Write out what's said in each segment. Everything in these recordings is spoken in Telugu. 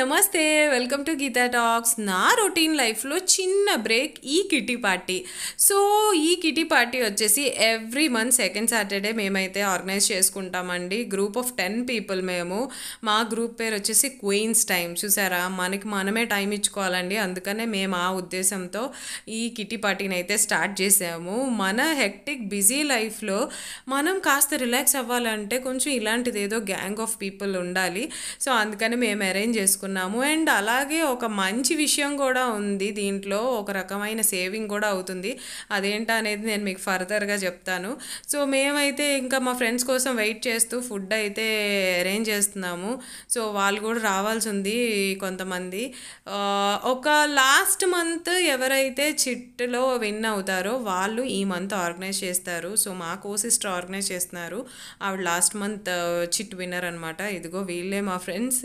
నమస్తే వెల్కమ్ టు గీతా టాక్స్ నా రొటీన్ లైఫ్లో చిన్న బ్రేక్ ఈ కిటీ పార్టీ సో ఈ కిటీ పార్టీ వచ్చేసి ఎవ్రీ మంత్ సెకండ్ సాటర్డే మేమైతే ఆర్గనైజ్ చేసుకుంటామండి గ్రూప్ ఆఫ్ టెన్ పీపుల్ మేము మా గ్రూప్ పేరు వచ్చేసి క్వీన్స్ టైం చూసారా మనకి మనమే టైం ఇచ్చుకోవాలండి అందుకనే మేము ఆ ఉద్దేశంతో ఈ కిటీ పార్టీని అయితే స్టార్ట్ చేసాము మన హెక్టిక్ బిజీ లైఫ్లో మనం కాస్త రిలాక్స్ అవ్వాలంటే కొంచెం ఇలాంటిది ఏదో గ్యాంగ్ ఆఫ్ పీపుల్ ఉండాలి సో అందుకని మేము అరేంజ్ చేసుకుంటాం చేసుకున్నాము అండ్ అలాగే ఒక మంచి విషయం కూడా ఉంది దీంట్లో ఒక రకమైన సేవింగ్ కూడా అవుతుంది అదేంట అనేది నేను మీకు ఫర్దర్గా చెప్తాను సో మేమైతే ఇంకా మా ఫ్రెండ్స్ కోసం వెయిట్ చేస్తూ ఫుడ్ అయితే అరేంజ్ చేస్తున్నాము సో వాళ్ళు కూడా రావాల్సి ఉంది కొంతమంది ఒక లాస్ట్ మంత్ ఎవరైతే చిట్లో విన్ అవుతారో వాళ్ళు ఈ మంత్ ఆర్గనైజ్ చేస్తారు సో మా సిస్టర్ ఆర్గనైజ్ చేస్తున్నారు ఆవిడ లాస్ట్ మంత్ చిట్ విన్నర్ అనమాట ఇదిగో వీళ్ళే మా ఫ్రెండ్స్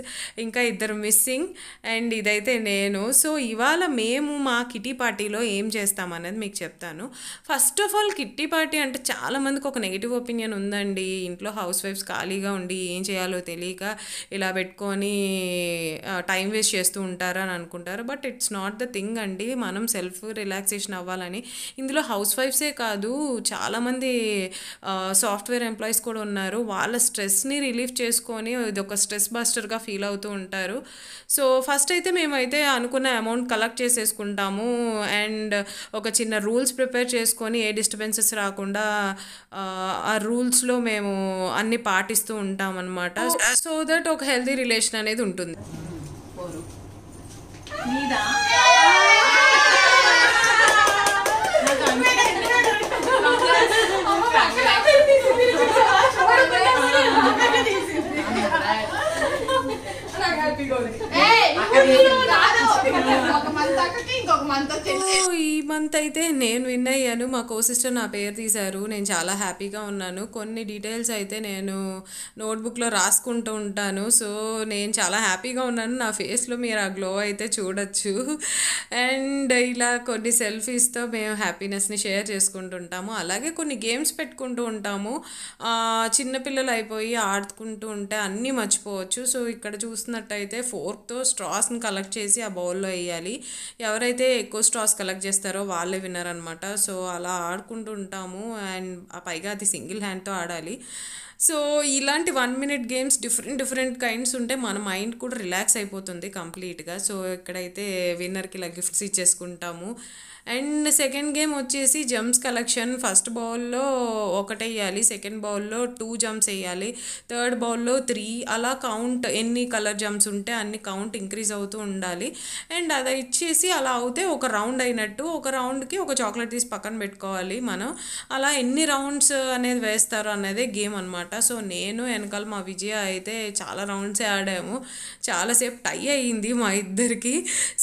ఇంకా ఇద్దరు మిస్సింగ్ అండ్ ఇదైతే నేను సో ఇవాళ మేము మా కిటీ పార్టీలో ఏం చేస్తామనేది మీకు చెప్తాను first of all kitty party అంటే చాలామందికి ఒక నెగిటివ్ ఒపీనియన్ ఉందండి ఇంట్లో హౌస్ వైఫ్స్ ఖాళీగా ఉండి ఏం చేయాలో తెలియక ఇలా పెట్టుకొని టైం వేస్ట్ చేస్తూ ఉంటారా అని అనుకుంటారు but it's not the thing అండి మనం సెల్ఫ్ రిలాక్సేషన్ అవ్వాలని ఇందులో హౌస్ వైఫ్సే కాదు చాలామంది సాఫ్ట్వేర్ ఎంప్లాయీస్ కూడా ఉన్నారు వాళ్ళ స్ట్రెస్ని రిలీఫ్ చేసుకొని ఇది ఒక స్ట్రెస్ బాస్టర్గా ఫీల్ అవుతూ ఉంటారు సో ఫస్ట్ అయితే మేమైతే అనుకున్న అమౌంట్ కలెక్ట్ చేసేసుకుంటాము అండ్ ఒక చిన్న రూల్స్ ప్రిపేర్ చేసుకొని ఏ డిస్టర్బెన్సెస్ రాకుండా ఆ రూల్స్లో మేము అన్ని పాటిస్తూ ఉంటామన్నమాట సో oh. దట్ ఒక హెల్దీ రిలేషన్ అనేది ఉంటుంది Hey, who you know ఈ మంత్ అయితే నేను విన్ అయ్యాను మా కో సిస్టర్ నా పేరు తీశారు నేను చాలా హ్యాపీగా ఉన్నాను కొన్ని డీటెయిల్స్ అయితే నేను నోట్బుక్లో రాసుకుంటూ ఉంటాను సో నేను చాలా హ్యాపీగా ఉన్నాను నా ఫేస్లో మీరు ఆ గ్లో అయితే చూడొచ్చు అండ్ ఇలా కొన్ని సెల్ఫీస్తో మేము హ్యాపీనెస్ని షేర్ చేసుకుంటుంటాము అలాగే కొన్ని గేమ్స్ పెట్టుకుంటూ ఉంటాము చిన్నపిల్లలు అయిపోయి ఆడుకుంటూ ఉంటే అన్నీ మర్చిపోవచ్చు సో ఇక్కడ చూసినట్టయితే ఫోర్క్తో స్ట్రాస్ని కలెక్ట్ చేసి ఆ బౌల్లో వేయాలి ఎవరైతే ఎక్కువ స్టార్స్ కలెక్ట్ చేస్తారో వాళ్ళే విన్నర్ అనమాట సో అలా ఆడుకుంటూ ఉంటాము అండ్ పైగా అది సింగిల్ హ్యాండ్తో ఆడాలి సో ఇలాంటి one minute games different different kinds ఉంటే మన మైండ్ కూడా రిలాక్స్ అయిపోతుంది కంప్లీట్గా సో ఇక్కడైతే విన్నర్కి ఇలా గిఫ్ట్స్ ఇచ్చేసుకుంటాము అండ్ సెకండ్ గేమ్ వచ్చేసి జంప్స్ కలెక్షన్ ఫస్ట్ బౌల్లో ఒకటి వేయాలి సెకండ్ బౌల్లో టూ జంప్స్ వేయాలి థర్డ్ బౌల్లో త్రీ అలా కౌంట్ ఎన్ని కలర్ జంప్స్ ఉంటే అన్ని కౌంట్ ఇంక్రీజ్ అవుతూ ఉండాలి అండ్ అది ఇచ్చేసి అలా అవుతే ఒక రౌండ్ అయినట్టు ఒక రౌండ్కి ఒక చాక్లెట్ తీసి పక్కన పెట్టుకోవాలి మనం అలా ఎన్ని రౌండ్స్ అనేది వేస్తారు అనేది గేమ్ అనమాట సో నేను వెనకాల మా విజయ అయితే చాలా రౌండ్సే ఆడాము చాలాసేపు టై అయ్యింది మా ఇద్దరికి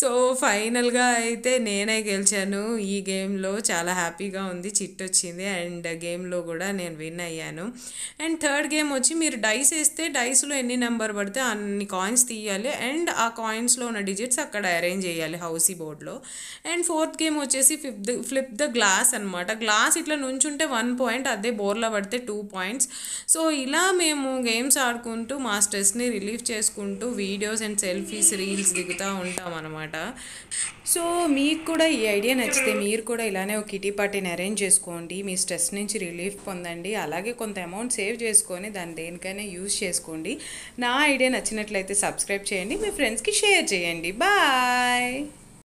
సో ఫైనల్గా అయితే నేనే గెలిచాను ఈ గేమ్లో చాలా హ్యాపీగా ఉంది చిట్ వచ్చింది అండ్ గేమ్లో కూడా నేను విన్ అయ్యాను అండ్ థర్డ్ గేమ్ వచ్చి మీరు డైస్ వేస్తే డైస్లో ఎన్ని నెంబర్ పడితే అన్ని కాయిన్స్ తీయాలి అండ్ ఆ కాయిన్స్లో ఉన్న డిజిట్స్ అక్కడ అరేంజ్ చేయాలి హౌసీ బోర్డ్లో అండ్ ఫోర్త్ గేమ్ వచ్చేసి ఫిఫ్త్ ఫ్లిప్ ద గ్లాస్ అనమాట గ్లాస్ ఇట్లా నుంచుంటే వన్ పాయింట్ అదే బోర్లో పడితే టూ పాయింట్స్ సో ఇలా మేము గేమ్స్ ఆడుకుంటూ మా స్ట్రెస్ని రిలీఫ్ చేసుకుంటూ వీడియోస్ అండ్ సెల్ఫీస్ రీల్స్ దిగుతూ ఉంటాం అనమాట సో మీకు కూడా ఈ ఐడియా నచ్చితే మీరు కూడా ఇలానే ఒక కిటీ పార్టీని అరేంజ్ చేసుకోండి మీ స్ట్రెస్ నుంచి రిలీఫ్ పొందండి అలాగే కొంత అమౌంట్ సేవ్ చేసుకొని దాన్ని దేనికైనా యూజ్ చేసుకోండి నా ఐడియా నచ్చినట్లయితే సబ్స్క్రైబ్ చేయండి మీ ఫ్రెండ్స్కి షేర్ చేయండి బాయ్